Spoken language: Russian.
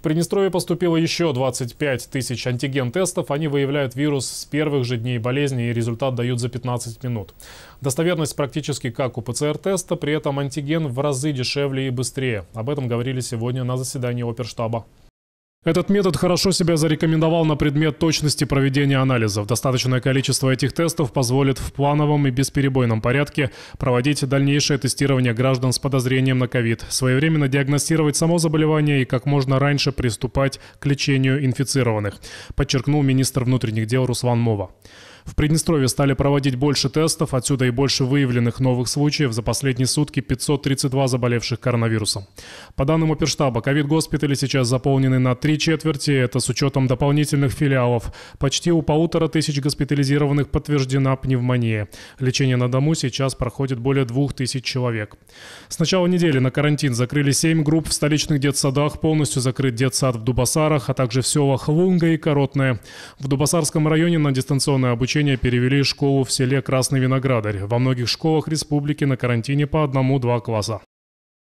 В Приднестровье поступило еще 25 тысяч антиген-тестов. Они выявляют вирус с первых же дней болезни и результат дают за 15 минут. Достоверность практически как у ПЦР-теста, при этом антиген в разы дешевле и быстрее. Об этом говорили сегодня на заседании оперштаба. Этот метод хорошо себя зарекомендовал на предмет точности проведения анализов. Достаточное количество этих тестов позволит в плановом и бесперебойном порядке проводить дальнейшее тестирование граждан с подозрением на ковид, своевременно диагностировать само заболевание и как можно раньше приступать к лечению инфицированных, подчеркнул министр внутренних дел Руслан Мова. В Приднестровье стали проводить больше тестов, отсюда и больше выявленных новых случаев. За последние сутки 532 заболевших коронавирусом. По данным Оперштаба, ковид-госпитали сейчас заполнены на три четверти. Это с учетом дополнительных филиалов. Почти у полутора тысяч госпитализированных подтверждена пневмония. Лечение на дому сейчас проходит более двух тысяч человек. С начала недели на карантин закрыли семь групп в столичных детсадах. Полностью закрыт детсад в Дубасарах, а также в селах Лунга и Коротное. В Дубасарском районе на дистанционное обучение обучения перевели школу в селе Красный Виноградарь. Во многих школах республики на карантине по одному-два класса.